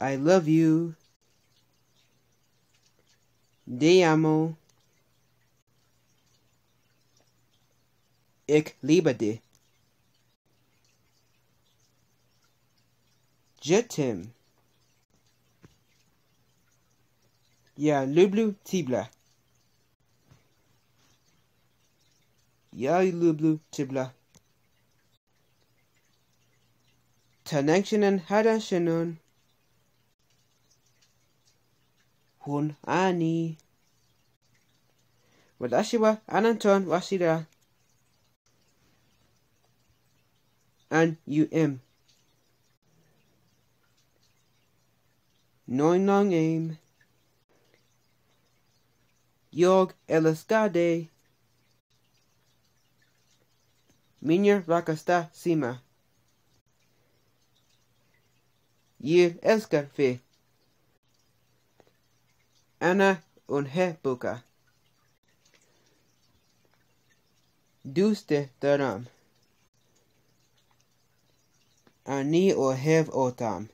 I love you. Te amo. Ich liebe dich. Jetim. lublu tibla. тебя. lublu tibla. тебя. Tanakchanan Hadashanon. hun ani. Wadashi wa ananton washira. An u m. Noin long aim. Yog elaskade. Minyar rakasta sima. Yir eskar Anna und Herr Booker. Duste Daram. Ani Ohev Otam.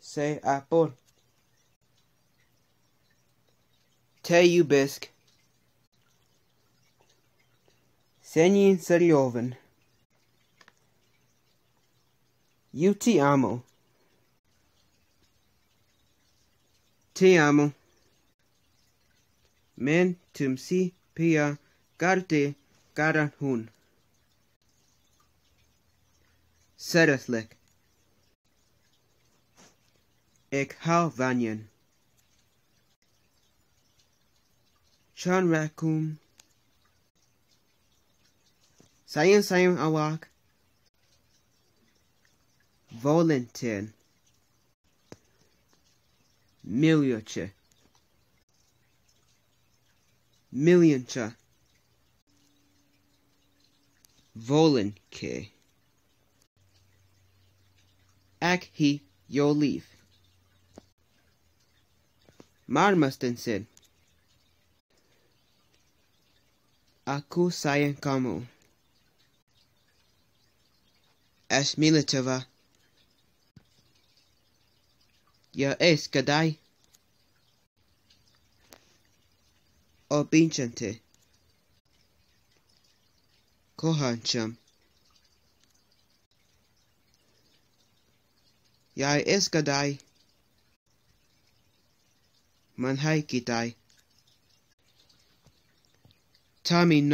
Say Apol. ubisk. Senyin Serioven. Uti Amo. Ti amo. Men tumsi pia garte garan hun. Serethlek. Ek hal vanyan. Chanrakum. Sayan sayan awak. Volentin. Milioce. Milionca. Volenke. Ak he yo leaf. Marmastensen. Aku sayan kamu. Ashmilacheva. Ja elsker dig. Kohan te. Kohančam. Jeg elsker dig. Man hai dig. Tag min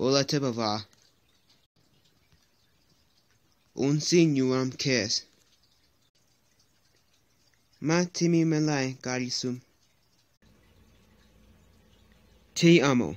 Ola tebava un sinuam kes. Ma timi melai garisum. Te amo.